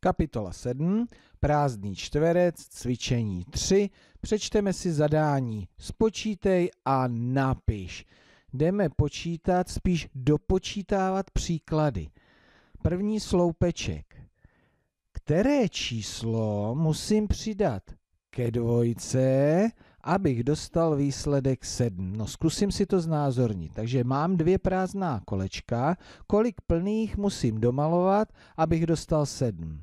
Kapitola 7. Prázdný čtverec, cvičení 3. Přečteme si zadání. Spočítej a napiš. Jdeme počítat, spíš dopočítávat příklady. První sloupeček. Které číslo musím přidat ke dvojce, abych dostal výsledek 7. No zkusím si to znázornit. Takže mám dvě prázdná kolečka, kolik plných musím domalovat, abych dostal 7.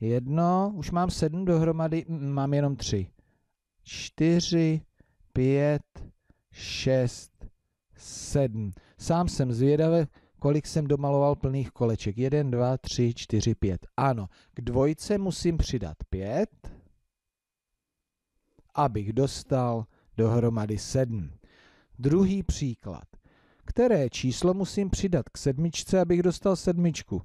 Jedno, už mám 7 dohromady, mm, mm, mám jenom 3. 4, 5, 6, 7. Sám jsem zvědavý, kolik jsem domaloval plných koleček. 1, 2, 3, 4, 5. Ano, k dvojce musím přidat 5 abych dostal dohromady sedm. Druhý příklad. Které číslo musím přidat k sedmičce, abych dostal sedmičku?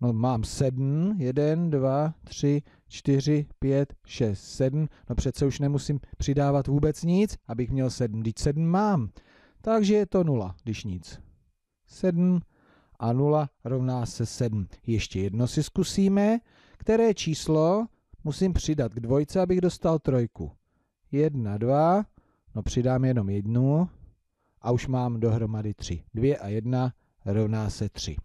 No, mám sedm, jeden, dva, tři, čtyři, pět, šest, sedm. No přece už nemusím přidávat vůbec nic, abych měl sedm. Když sedm mám, takže je to nula, když nic. Sedm a nula rovná se sedm. Ještě jedno si zkusíme. Které číslo musím přidat k dvojce, abych dostal trojku? jedna, dva, no přidám jenom jednu a už mám dohromady tři. Dvě a jedna rovná se tři.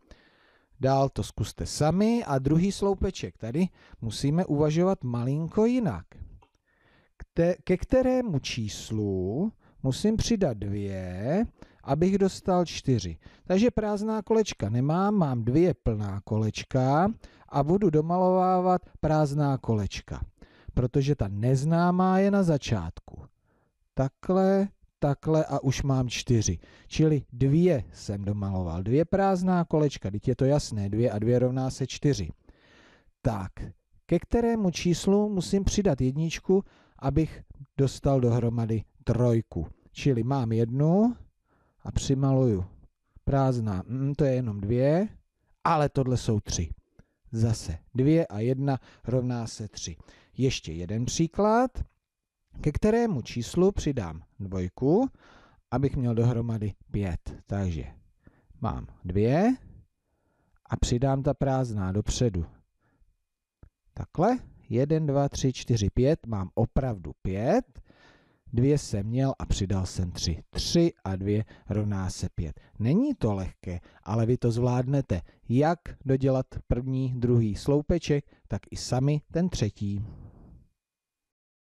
Dál to zkuste sami a druhý sloupeček tady musíme uvažovat malinko jinak. Kte, ke kterému číslu musím přidat dvě, abych dostal čtyři. Takže prázdná kolečka nemám, mám dvě plná kolečka a budu domalovávat prázdná kolečka protože ta neznámá je na začátku. Takhle, takhle a už mám čtyři. Čili dvě jsem domaloval. Dvě prázdná kolečka, teď je to jasné, dvě a dvě rovná se čtyři. Tak, ke kterému číslu musím přidat jedničku, abych dostal dohromady trojku. Čili mám jednu a přimaluju prázdná. Mm, to je jenom dvě, ale tohle jsou tři. Zase 2 a 1 rovná se 3. Ještě jeden příklad, ke kterému číslu přidám dvojku, abych měl dohromady 5. Takže mám 2 a přidám ta prázdná dopředu. Takhle, 1, 2, 3, 4, 5, mám opravdu 5. Dvě jsem měl a přidal jsem tři. Tři a dvě rovná se pět. Není to lehké, ale vy to zvládnete. Jak dodělat první, druhý sloupeček, tak i sami ten třetí.